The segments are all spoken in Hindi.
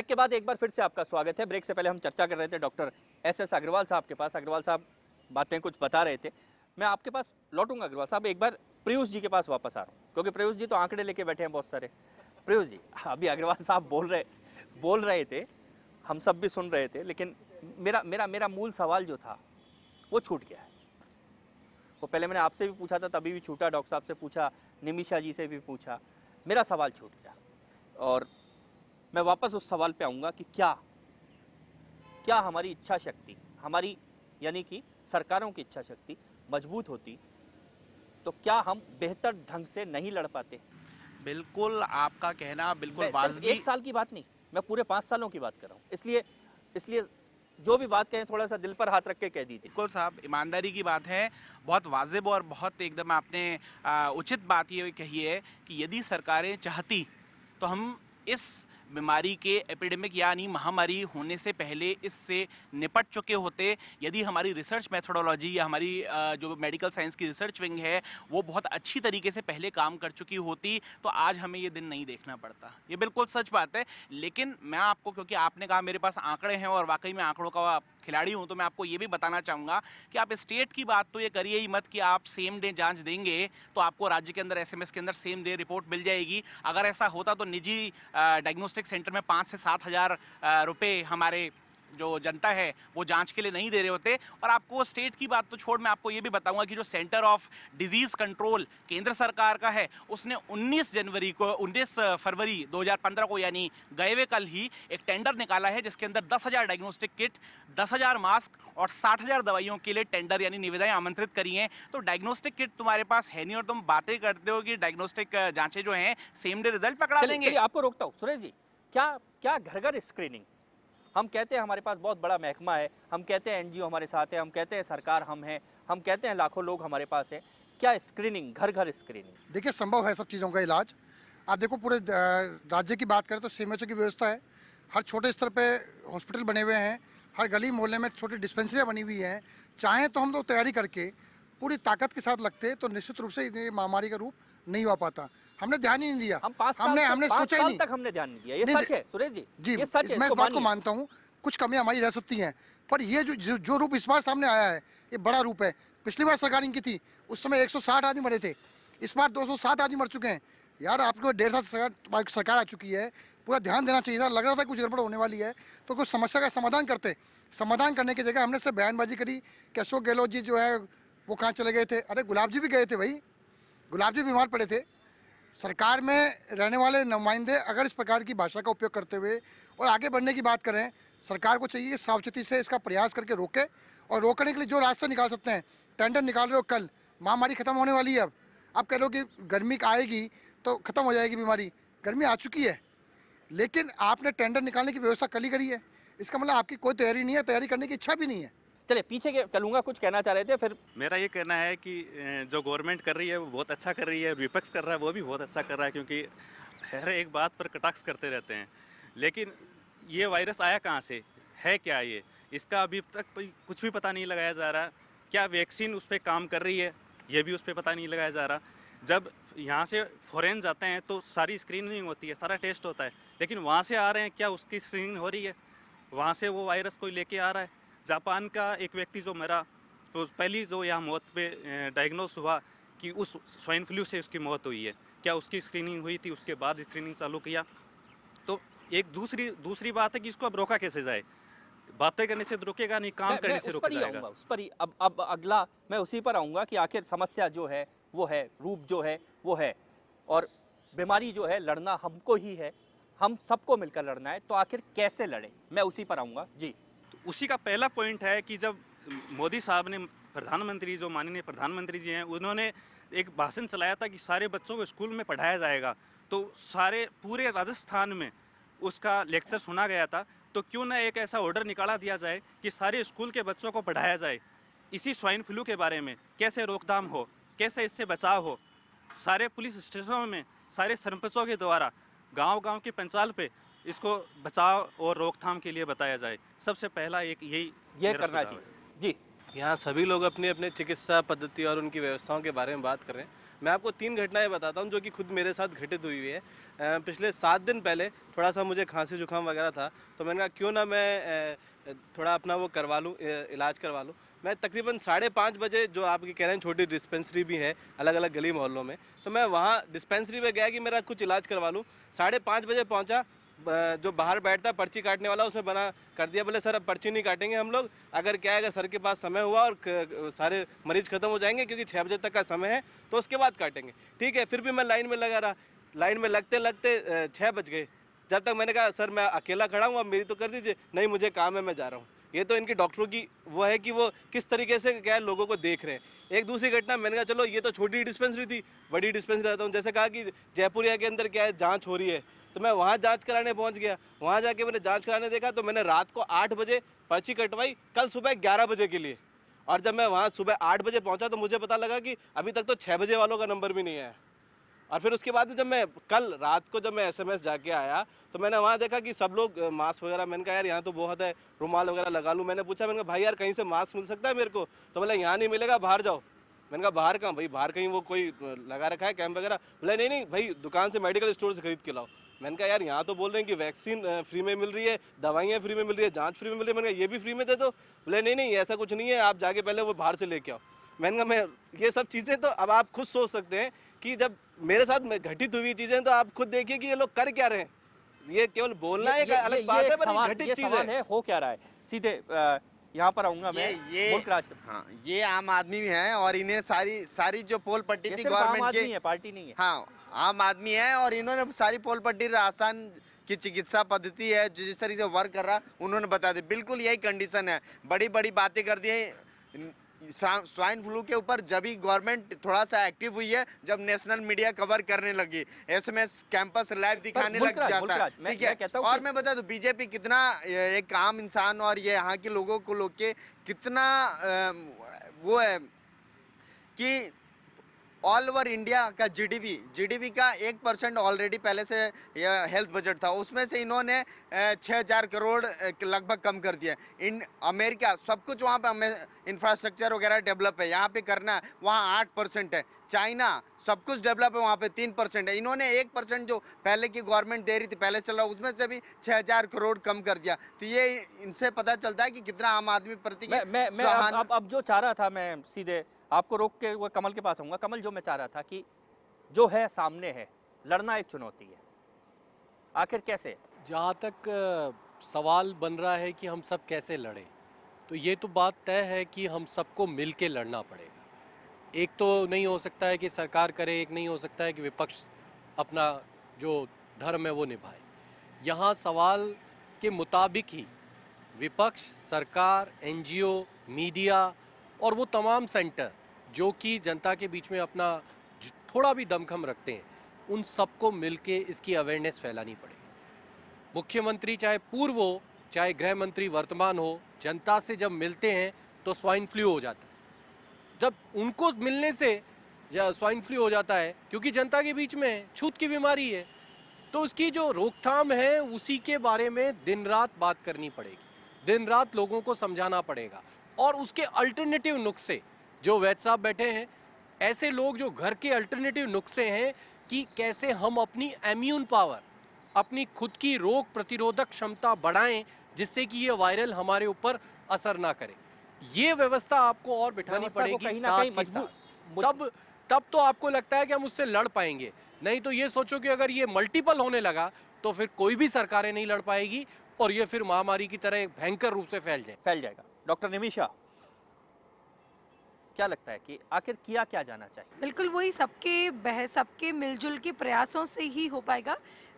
ब्रेक के बाद एक बार फिर से आपका स्वागत है ब्रेक से पहले हम चर्चा कर रहे थे डॉक्टर एस एस अग्रवाल साहब के पास अग्रवाल साहब बातें कुछ बता रहे थे मैं आपके पास लौटूंगा अग्रवाल साहब एक बार पीयूष जी के पास वापस आ रहा हूँ क्योंकि पीयूष जी तो आंकड़े लेके बैठे हैं बहुत सारे पीयूष जी अभी अग्रवाल साहब बोल रहे बोल रहे थे हम सब भी सुन रहे थे लेकिन मेरा मेरा मेरा मूल सवाल जो था वो छूट गया है वो पहले मैंने आपसे भी पूछा था तभी भी छूटा डॉक्टर साहब से पूछा निमिषा जी से भी पूछा मेरा सवाल छूट गया और मैं वापस उस सवाल पे आऊँगा कि क्या क्या हमारी इच्छा शक्ति हमारी यानी कि सरकारों की इच्छा शक्ति मजबूत होती तो क्या हम बेहतर ढंग से नहीं लड़ पाते बिल्कुल आपका कहना बिल्कुल एक साल की बात नहीं मैं पूरे पाँच सालों की बात कर रहा हूँ इसलिए इसलिए जो भी बात कहें थोड़ा सा दिल पर हाथ रख के कह दीजिए बिल्कुल साहब ईमानदारी की बात है बहुत वाजिब और बहुत एकदम आपने उचित बात ये कही है कि यदि सरकारें चाहती तो हम इस बीमारी के एपिडेमिक यानी महामारी होने से पहले इससे निपट चुके होते यदि हमारी रिसर्च मेथोडोलॉजी या हमारी जो मेडिकल साइंस की रिसर्च विंग है वो बहुत अच्छी तरीके से पहले काम कर चुकी होती तो आज हमें ये दिन नहीं देखना पड़ता ये बिल्कुल सच बात है लेकिन मैं आपको क्योंकि आपने कहा मेरे पास आंकड़े हैं और वाकई में आंकड़ों का खिलाड़ी हूँ तो मैं आपको ये भी बताना चाहूँगा कि आप स्टेट की बात तो ये करिए ही मत कि आप सेम डे जाँच देंगे तो आपको राज्य के अंदर एस के अंदर सेम डे रिपोर्ट मिल जाएगी अगर ऐसा होता तो निजी डायग्नोस्टिक डायग्नोस्टिक सेंटर में पाँच से सात हज़ार रुपये हमारे जो जनता है वो जांच के लिए नहीं दे रहे होते और आपको स्टेट की बात तो छोड़ मैं आपको ये भी बताऊंगा कि जो सेंटर ऑफ डिजीज़ कंट्रोल केंद्र सरकार का है उसने 19 जनवरी को 19 फरवरी 2015 को यानी गए हुए कल ही एक टेंडर निकाला है जिसके अंदर 10,000 डायग्नोस्टिक किट 10,000 मास्क और साठ दवाइयों के लिए टेंडर यानी निविदाएँ आमंत्रित करी हैं तो डायग्नोस्टिक किट तुम्हारे पास है नहीं और तुम बातें करते हो कि डायग्नोस्टिक जाँचें जो हैं सेम डे रिजल्ट पकड़ा लेंगे आपको रोकता हूँ सुरेश जी क्या क्या घर घर स्क्रीनिंग हम कहते हैं हमारे पास बहुत बड़ा महकमा है हम कहते हैं एनजीओ हमारे साथ है हम कहते हैं सरकार हम हैं हम कहते हैं लाखों लोग हमारे पास है क्या स्क्रीनिंग घर घर स्क्रीनिंग देखिए संभव है सब चीज़ों का इलाज आप देखो पूरे राज्य की बात करें तो सी की व्यवस्था है हर छोटे स्तर पे हॉस्पिटल बने हुए हैं हर गली मोहल्ले में छोटी डिस्पेंसरियाँ बनी हुई हैं चाहें तो हम लोग तैयारी करके पूरी ताकत के साथ लगते तो निश्चित रूप से ये महामारी का रूप नहीं हो पाता हमने ध्यान ही नहीं दिया हम हमने हमने सोचा ही नहीं तक हमने ध्यान दिया ये सच है सुरेश जी जी ये सच है मैं इस बात को मानता हूँ कुछ कमियां हमारी रह सकती हैं पर ये जो जो रूप इस बार सामने आया है ये बड़ा रूप है पिछली बार सरकार इनकी थी उस समय 160 आदमी मरे थे इस बार 207 आदमी मर चुके हैं यार आपको डेढ़ साल सरकार सरकार आ चुकी है पूरा ध्यान देना चाहिए था लग रहा था कुछ गड़बड़ होने वाली है तो कुछ समस्या का समाधान करते समाधान करने की जगह हमने सिर्फ बयानबाजी करी कि अशोक गहलोत जी जो है वो कहाँ चले गए थे अरे गुलाब जी भी गए थे भाई गुलाब जी बीमार पड़े थे सरकार में रहने वाले नुमाइंदे अगर इस प्रकार की भाषा का उपयोग करते हुए और आगे बढ़ने की बात करें सरकार को चाहिए कि सावचेती से इसका प्रयास करके रोके और रोकने के लिए जो रास्ते निकाल सकते हैं टेंडर निकाल रहे हो कल महामारी खत्म होने वाली है अब आप कह रहे हो कि गर्मी आएगी तो खत्म हो जाएगी बीमारी गर्मी आ चुकी है लेकिन आपने टेंडर निकालने की व्यवस्था कल ही करी है इसका मतलब आपकी कोई तैयारी नहीं है तैयारी करने की इच्छा भी नहीं है चले पीछे के चलूंगा कुछ कहना चाह रहे थे फिर मेरा ये कहना है कि जो गवर्नमेंट कर रही है वो बहुत अच्छा कर रही है विपक्ष कर रहा है वो भी बहुत अच्छा कर रहा है क्योंकि हर एक बात पर कटाक्ष करते रहते हैं लेकिन ये वायरस आया कहाँ से है क्या ये इसका अभी तक कुछ भी पता नहीं लगाया जा रहा क्या वैक्सीन उस पर काम कर रही है ये भी उस पर पता नहीं लगाया जा रहा जब यहाँ से फॉरेन जाते हैं तो सारी स्क्रीनिंग होती है सारा टेस्ट होता है लेकिन वहाँ से आ रहे हैं क्या उसकी स्क्रीनिंग हो रही है वहाँ से वो वायरस कोई लेके आ रहा है जापान का एक व्यक्ति जो मेरा तो पहली जो यहाँ मौत पे डायग्नोस हुआ कि उस स्वाइन फ्लू से उसकी मौत हुई है क्या उसकी स्क्रीनिंग हुई थी उसके बाद स्क्रीनिंग चालू किया तो एक दूसरी दूसरी बात है कि इसको अब रोका कैसे जाए बातें करने से रुकेगा नहीं काम करने से रुकेगा जाएगा उस पर ही अब अब अगला मैं उसी पर आऊँगा कि आखिर समस्या जो है वो है रूप जो है वो है और बीमारी जो है लड़ना हमको ही है हम सबको मिलकर लड़ना है तो आखिर कैसे लड़ें मैं उसी पर आऊँगा जी उसी का पहला पॉइंट है कि जब मोदी साहब ने प्रधानमंत्री जो माननीय प्रधानमंत्री जी हैं उन्होंने एक भाषण चलाया था कि सारे बच्चों को स्कूल में पढ़ाया जाएगा तो सारे पूरे राजस्थान में उसका लेक्चर सुना गया था तो क्यों ना एक ऐसा ऑर्डर निकाला दिया जाए कि सारे स्कूल के बच्चों को पढ़ाया जाए इसी स्वाइन फ्लू के बारे में कैसे रोकथाम हो कैसे इससे बचाव हो सारे पुलिस स्टेशनों में सारे सरपंचों के द्वारा गांव-गांव के पंचाल पे इसको बचाव और रोकथाम के लिए बताया जाए सबसे पहला एक यही ये करना चाहिए जी यहाँ सभी लोग अपने अपने चिकित्सा पद्धति और उनकी व्यवस्थाओं के बारे में बात कर रहे हैं मैं आपको तीन घटनाएं बताता हूँ जो कि खुद मेरे साथ घटित हुई हुई है पिछले सात दिन पहले थोड़ा सा मुझे खांसी जुकाम वगैरह था तो मैंने कहा क्यों ना मैं थोड़ा अपना वो करवा लूँ इलाज करवा लूँ मैं तकरीबन साढ़े पाँच बजे जो आपकी कह रहे हैं छोटी डिस्पेंसरी भी है अलग अलग गली मोहल्लों में तो मैं वहाँ डिस्पेंसरी पर गया कि मेरा कुछ इलाज करवा लूँ साढ़े पाँच बजे पहुँचा जो बाहर बैठता पर्ची काटने वाला उसे बना कर दिया बोले सर अब पर्ची नहीं काटेंगे हम लोग अगर क्या है अगर सर के पास समय हुआ और सारे मरीज खत्म हो जाएंगे क्योंकि छः बजे तक का समय है तो उसके बाद काटेंगे ठीक है फिर भी मैं लाइन में लगा रहा लाइन में लगते लगते छः बज गए जब तक मैंने कहा सर मैं अकेला खड़ा हूँ अब मेरी तो कर दीजिए नहीं मुझे काम है मैं जा रहा हूँ ये तो इनकी डॉक्टरों की वो है कि वो किस तरीके से क्या है लोगों को देख रहे हैं एक दूसरी घटना मैंने कहा चलो ये तो छोटी डिस्पेंसरी थी बड़ी डिस्पेंसरी रहता हूँ जैसे कहा कि जयपुरिया के अंदर क्या है जाँच हो रही है तो मैं वहाँ जाँच कराने पहुँच गया वहाँ जाके मैंने जाँच कराने देखा तो मैंने रात को आठ बजे पर्ची कटवाई कल सुबह ग्यारह बजे के लिए और जब मैं वहाँ सुबह आठ बजे पहुँचा तो मुझे पता लगा कि अभी तक तो छः बजे वालों का नंबर भी नहीं आया और फिर उसके बाद में जब मैं कल रात को जब मैं एसएमएस जाके आया तो मैंने वहाँ देखा कि सब लोग मास्क वगैरह मैंने कहा यार यहाँ तो बहुत है रुमाल वगैरह लगा लूँ मैंने पूछा मैंने कहा भाई यार कहीं से मास्क मिल सकता है मेरे को तो बोला यहाँ नहीं मिलेगा बाहर जाओ मैंने कहा बाहर कहाँ भाई बाहर कहीं वो कोई लगा रखा है कैंप वगैरह बोला नहीं नहीं भाई दुकान से मेडिकल स्टोर से खरीद के लाओ मैंने कहा यार यहाँ तो बोल रहे हैं कि वैक्सीन फ्री में मिल रही है दवाइयाँ फ्री में मिल रही है जाँच फ्री में मिल रही है मैंने कहा ये भी फ्री में दे दो बोले नहीं नहीं ऐसा कुछ नहीं है आप जाके पहले वो बाहर से लेके आओ मैंने कहा मैं ये सब चीज़ें तो अब आप खुद सोच सकते हैं कि जब मेरे साथ घटित हुई चीज़ें तो आप खुद देखिए कि ये लोग कर क्या रहे हैं ये केवल बोलना ये, है अलग बात है पर घटित चीज़ है हो क्या रहा है सीधे यहाँ पर आऊंगा मैं ये हाँ ये आम आदमी भी और इन्हें सारी सारी जो पोल पट्टी थी गवर्नमेंट की है पार्टी नहीं है हाँ आम आदमी है और इन्होंने सारी पोल पट्टी राजस्थान की चिकित्सा पद्धति है जिस तरीके से वर्क कर रहा उन्होंने बता दी बिल्कुल यही कंडीशन है बड़ी बड़ी बातें कर दी स्वाइन फ्लू के ऊपर जब ही गवर्नमेंट थोड़ा सा एक्टिव हुई है जब नेशनल मीडिया कवर करने लगी ऐसे में कैंपस लाइव दिखाने लग जाता है ठीक है और मैं बता दू बीजेपी कितना एक आम इंसान और ये यहाँ के लोगों को लोग के कितना वो है कि ऑल ओवर इंडिया का जीडीपी जीडीपी का एक परसेंट ऑलरेडी पहले से हेल्थ बजट था उसमें से इन्होंने छः हज़ार करोड़ लगभग कम कर दिया इन अमेरिका सब कुछ वहाँ पर इंफ्रास्ट्रक्चर वगैरह डेवलप है यहाँ पे करना है वहाँ आठ परसेंट है चाइना सब कुछ डेवलप है वहाँ पे तीन परसेंट है इन्होंने एक परसेंट जो पहले की गवर्नमेंट दे रही थी पहले चल रहा उसमें से भी छः हज़ार करोड़ कम कर दिया तो ये इनसे पता चलता है कि कितना आम आदमी प्रति मैं, मैं, मैं अब, अब, अब जो चाह रहा था मैं सीधे आपको रोक के वो कमल के पास आऊँगा कमल जो मैं चाह रहा था कि जो है सामने है लड़ना एक चुनौती है आखिर कैसे जहाँ तक सवाल बन रहा है कि हम सब कैसे लड़ें तो ये तो बात तय है कि हम सबको मिल के लड़ना पड़ेगा एक तो नहीं हो सकता है कि सरकार करे एक नहीं हो सकता है कि विपक्ष अपना जो धर्म है वो निभाए यहाँ सवाल के मुताबिक ही विपक्ष सरकार एनजीओ मीडिया और वो तमाम सेंटर जो कि जनता के बीच में अपना थोड़ा भी दमखम रखते हैं उन सबको मिलके इसकी अवेयरनेस फैलानी पड़ेगी मुख्यमंत्री चाहे पूर्व हो चाहे गृह मंत्री वर्तमान हो जनता से जब मिलते हैं तो स्वाइन फ्लू हो जाता है जब उनको मिलने से स्वाइन फ्लू हो जाता है क्योंकि जनता के बीच में छूत की बीमारी है तो उसकी जो रोकथाम है उसी के बारे में दिन रात बात करनी पड़ेगी दिन रात लोगों को समझाना पड़ेगा और उसके अल्टरनेटिव नुस्खे जो वैद साहब बैठे हैं ऐसे लोग जो घर के अल्टरनेटिव नुस्खे हैं कि कैसे हम अपनी एम्यून पावर अपनी खुद की रोग प्रतिरोधक क्षमता बढ़ाएं जिससे कि ये वायरल हमारे ऊपर असर ना करे ये व्यवस्था आपको और बिठानी पड़ेगी साथ कहीं साथ तब तब तो आपको लगता है कि हम उससे लड़ पाएंगे नहीं तो ये सोचो कि अगर ये मल्टीपल होने लगा तो फिर कोई भी सरकारें नहीं लड़ पाएगी और ये फिर महामारी की तरह भयंकर रूप से फैल जाए फैल जाएगा डॉक्टर निमिशा क्या लगता है कि आखिर किया क्या जाना चाहिए बिल्कुल वही सबके बह सबके मिलजुल के प्रयासों से ही हो पाएगा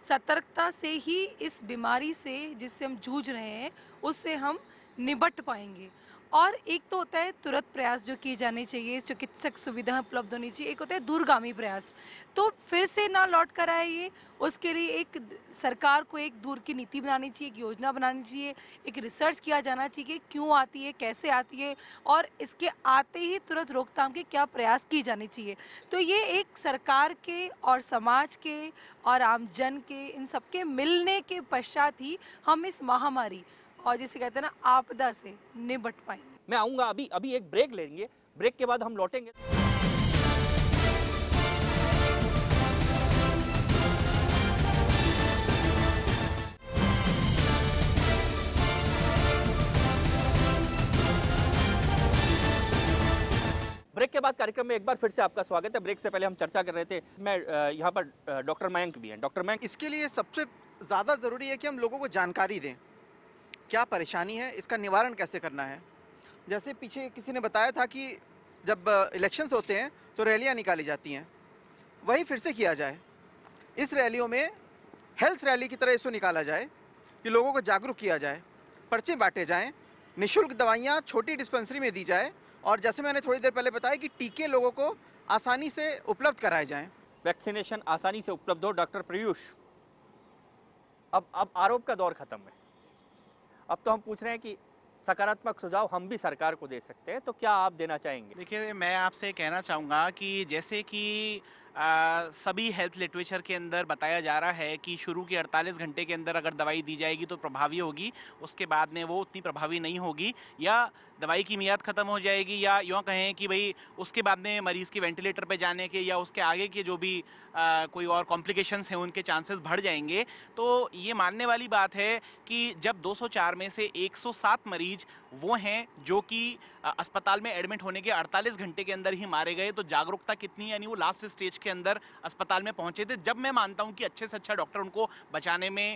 सतर्कता से ही इस बीमारी से जिससे हम जूझ रहे हैं उससे हम निबट पाएंगे और एक तो होता है तुरंत प्रयास जो किए जाने चाहिए चिकित्सक सुविधा उपलब्ध होनी चाहिए एक होता है दूरगामी प्रयास तो फिर से ना लौट कर आए ये उसके लिए एक सरकार को एक दूर की नीति बनानी चाहिए एक योजना बनानी चाहिए एक रिसर्च किया जाना चाहिए क्यों आती है कैसे आती है और इसके आते ही तुरंत रोकथाम के क्या प्रयास किए जाने चाहिए तो ये एक सरकार के और समाज के और आमजन के इन सबके मिलने के पश्चात ही हम इस महामारी और जिसे कहते हैं ना आपदा से निबट पाए मैं आऊंगा अभी अभी एक ब्रेक लेंगे ब्रेक के बाद हम लौटेंगे ब्रेक के बाद कार्यक्रम में एक बार फिर से आपका स्वागत है ब्रेक से पहले हम चर्चा कर रहे थे मैं यहाँ पर डॉक्टर मयंक भी हैं डॉक्टर मयंक इसके लिए सबसे ज़्यादा ज़रूरी है कि हम लोगों को जानकारी दें क्या परेशानी है इसका निवारण कैसे करना है जैसे पीछे किसी ने बताया था कि जब इलेक्शंस होते हैं तो रैलियाँ निकाली जाती हैं वही फिर से किया जाए इस रैलियों में हेल्थ रैली की तरह इसको निकाला जाए कि लोगों को जागरूक किया जाए पर्चे बांटे जाएँ निःशुल्क दवाइयाँ छोटी डिस्पेंसरी में दी जाए और जैसे मैंने थोड़ी देर पहले बताया कि टीके लोगों को आसानी से उपलब्ध कराए जाएँ वैक्सीनेशन आसानी से उपलब्ध हो डॉक्टर पीयूष अब अब आरोप का दौर खत्म है अब तो हम पूछ रहे हैं कि सकारात्मक सुझाव हम भी सरकार को दे सकते हैं तो क्या आप देना चाहेंगे देखिए मैं आपसे कहना चाहूँगा कि जैसे कि आ, सभी हेल्थ लिटरेचर के अंदर बताया जा रहा है कि शुरू के 48 घंटे के अंदर अगर दवाई दी जाएगी तो प्रभावी होगी उसके बाद में वो उतनी प्रभावी नहीं होगी या दवाई की मियाद ख़त्म हो जाएगी या यूँ कहें कि भाई उसके बाद में मरीज़ के वेंटिलेटर पर जाने के या उसके आगे के जो भी आ, कोई और कॉम्प्लिकेशंस हैं उनके चांसेस बढ़ जाएंगे तो ये मानने वाली बात है कि जब 204 में से 107 मरीज वो हैं जो कि अस्पताल में एडमिट होने के 48 घंटे के अंदर ही मारे गए तो जागरूकता कितनी यानी वो लास्ट स्टेज के अंदर अस्पताल में पहुंचे थे जब मैं मानता हूं कि अच्छे से अच्छा डॉक्टर उनको बचाने में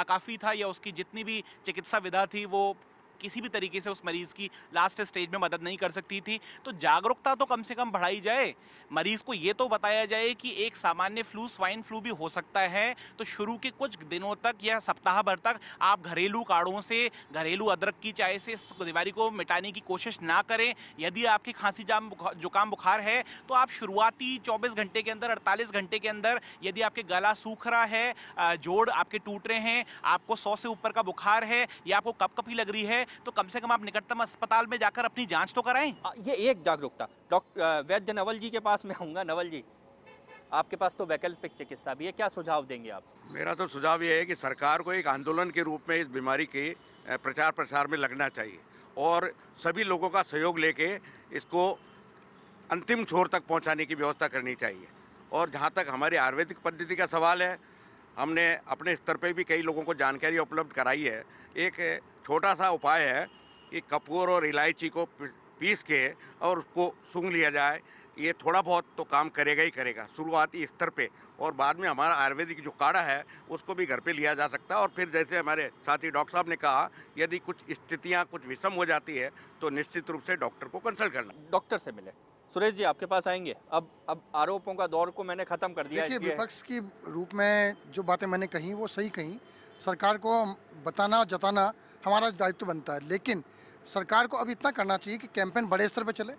नाकाफ़ी था या उसकी जितनी भी चिकित्सा विधा थी वो किसी भी तरीके से उस मरीज की लास्ट स्टेज में मदद नहीं कर सकती थी तो जागरूकता तो कम से कम बढ़ाई जाए मरीज को ये तो बताया जाए कि एक सामान्य फ्लू स्वाइन फ्लू भी हो सकता है तो शुरू के कुछ दिनों तक या सप्ताह भर तक आप घरेलू काढ़ों से घरेलू अदरक की चाय से इस बीमारी को मिटाने की कोशिश ना करें यदि आपकी खांसी जाम जुकाम बुखार है तो आप शुरुआती 24 घंटे के अंदर 48 घंटे के अंदर यदि आपके गला सूख रहा है जोड़ आपके टूट रहे हैं आपको सौ से ऊपर का बुखार है या आपको कपकपी लग रही है तो कम से कम आप निकटतम अस्पताल में जाकर अपनी जाँच तो कराएं ये एक जागरूकता डॉक्टर वैद्य नवल जी के पास मैं आऊँगा नवल जी आपके पास तो वैकल्पिक चिकित्सा भी है क्या सुझाव देंगे आप मेरा तो सुझाव ये है कि सरकार को एक आंदोलन के रूप में इस बीमारी के प्रचार प्रसार में लगना चाहिए और सभी लोगों का सहयोग लेके इसको अंतिम छोर तक पहुंचाने की व्यवस्था करनी चाहिए और जहाँ तक हमारी आयुर्वेदिक पद्धति का सवाल है हमने अपने स्तर पे भी कई लोगों को जानकारी उपलब्ध कराई है एक छोटा सा उपाय है कि कपूर और इलायची को पीस के और उसको सूंघ लिया जाए ये थोड़ा बहुत तो काम करेगा ही करेगा शुरुआती स्तर पे और बाद में हमारा आयुर्वेदिक जो काढ़ा है उसको भी घर पे लिया जा सकता है और फिर जैसे हमारे साथी डॉक्टर साहब ने कहा यदि कुछ स्थितियाँ कुछ विषम हो जाती है तो निश्चित रूप से डॉक्टर को कंसल्ट करना डॉक्टर से मिले सुरेश जी आपके पास आएंगे अब अब आरोपों का दौर को मैंने खत्म कर दिया देखिए विपक्ष की रूप में जो बातें मैंने कही वो सही कही सरकार को बताना जताना हमारा दायित्व बनता है लेकिन सरकार को अब इतना करना चाहिए कि कैंपेन बड़े स्तर पर चले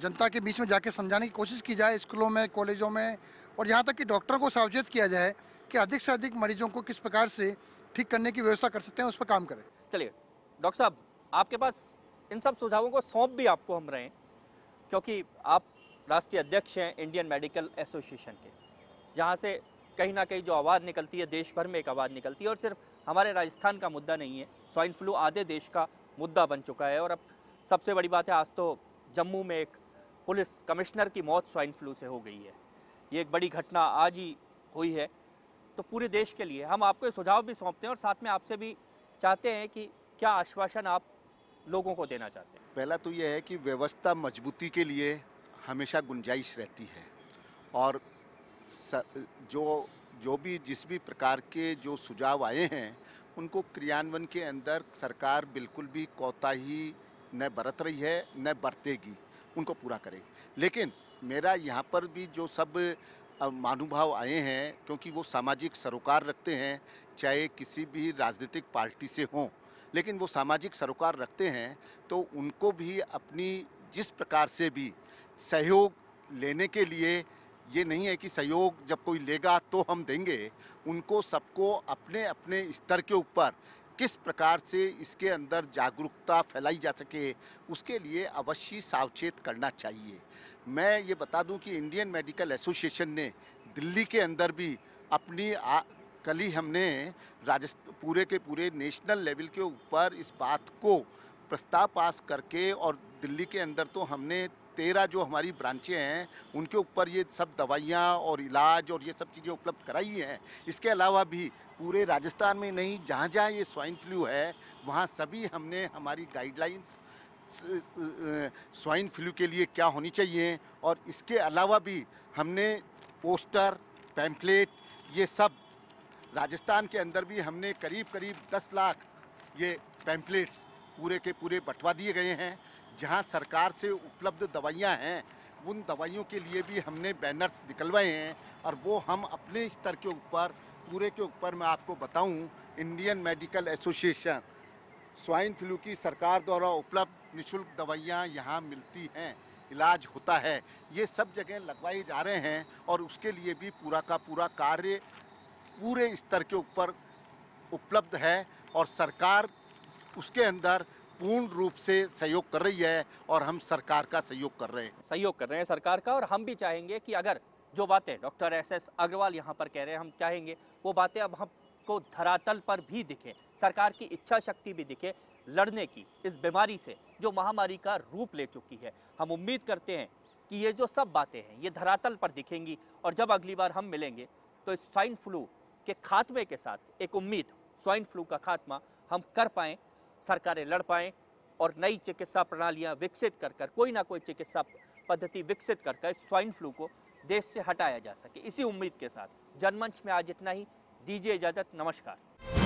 जनता के बीच में जाके समझाने की कोशिश की जाए स्कूलों में कॉलेजों में और यहाँ तक कि डॉक्टर को सावचेत किया जाए कि अधिक से अधिक मरीजों को किस प्रकार से ठीक करने की व्यवस्था कर सकते हैं उस पर काम करें चलिए डॉक्टर साहब आपके पास इन सब सुझावों को सौंप भी आपको हम रहे क्योंकि आप राष्ट्रीय अध्यक्ष हैं इंडियन मेडिकल एसोसिएशन के जहाँ से कहीं ना कहीं जो आवाज़ निकलती है देश भर में एक आवाज़ निकलती है और सिर्फ हमारे राजस्थान का मुद्दा नहीं है स्वाइन फ्लू आधे देश का मुद्दा बन चुका है और अब सबसे बड़ी बात है आज तो जम्मू में एक पुलिस कमिश्नर की मौत स्वाइन फ्लू से हो गई है ये एक बड़ी घटना आज ही हुई है तो पूरे देश के लिए हम आपको ये सुझाव भी सौंपते हैं और साथ में आपसे भी चाहते हैं कि क्या आश्वासन आप लोगों को देना चाहते हैं पहला तो यह है कि व्यवस्था मजबूती के लिए हमेशा गुंजाइश रहती है और जो जो भी जिस भी प्रकार के जो सुझाव आए हैं उनको क्रियान्वयन के अंदर सरकार बिल्कुल भी कोताही न बरत रही है न बरतेगी उनको पूरा करेगी लेकिन मेरा यहाँ पर भी जो सब महानुभाव आए हैं क्योंकि वो सामाजिक सरोकार रखते हैं चाहे किसी भी राजनीतिक पार्टी से हों लेकिन वो सामाजिक सरोकार रखते हैं तो उनको भी अपनी जिस प्रकार से भी सहयोग लेने के लिए ये नहीं है कि सहयोग जब कोई लेगा तो हम देंगे उनको सबको अपने अपने स्तर के ऊपर किस प्रकार से इसके अंदर जागरूकता फैलाई जा सके उसके लिए अवश्य सावचेत करना चाहिए मैं ये बता दूं कि इंडियन मेडिकल एसोसिएशन ने दिल्ली के अंदर भी अपनी आ, कल ही हमने राजस्थ पूरे के पूरे नेशनल लेवल के ऊपर इस बात को प्रस्ताव पास करके और दिल्ली के अंदर तो हमने तेरह जो हमारी ब्रांचें हैं उनके ऊपर ये सब दवाइयाँ और इलाज और ये सब चीज़ें उपलब्ध कराई हैं इसके अलावा भी पूरे राजस्थान में नहीं जहाँ जहाँ ये स्वाइन फ्लू है वहाँ सभी हमने हमारी गाइडलाइंस स्वाइन फ्लू के लिए क्या होनी चाहिए और इसके अलावा भी हमने पोस्टर पैम्फलेट ये सब राजस्थान के अंदर भी हमने करीब करीब 10 लाख ये पैम्फलेट्स पूरे के पूरे बंटवा दिए गए हैं जहां सरकार से उपलब्ध दवाइयां हैं उन दवाइयों के लिए भी हमने बैनर्स निकलवाए हैं और वो हम अपने स्तर के ऊपर पूरे के ऊपर मैं आपको बताऊं Indian Medical Association swine flu की सरकार द्वारा उपलब्ध निशुल्क दवाइयाँ यहाँ मिलती हैं इलाज होता है ये सब जगह लगवाए जा रहे हैं और उसके लिए भी पूरा का पूरा कार्य पूरे स्तर के ऊपर उपलब्ध है और सरकार उसके अंदर पूर्ण रूप से सहयोग कर रही है और हम सरकार का सहयोग कर रहे हैं सहयोग कर रहे हैं सरकार का और हम भी चाहेंगे कि अगर जो बातें डॉक्टर एस एस अग्रवाल यहाँ पर कह रहे हैं हम चाहेंगे वो बातें अब हमको धरातल पर भी दिखें सरकार की इच्छा शक्ति भी दिखे लड़ने की इस बीमारी से जो महामारी का रूप ले चुकी है हम उम्मीद करते हैं कि ये जो सब बातें हैं ये धरातल पर दिखेंगी और जब अगली बार हम मिलेंगे तो इस स्वाइन फ्लू के खात्मे के साथ एक उम्मीद स्वाइन फ्लू का खात्मा हम कर पाएँ सरकारें लड़ पाएँ और नई चिकित्सा प्रणालियाँ विकसित कर कर कोई ना कोई चिकित्सा पद्धति विकसित कर कर स्वाइन फ्लू को देश से हटाया जा सके इसी उम्मीद के साथ जनमंच में आज इतना ही दीजिए इजाज़त नमस्कार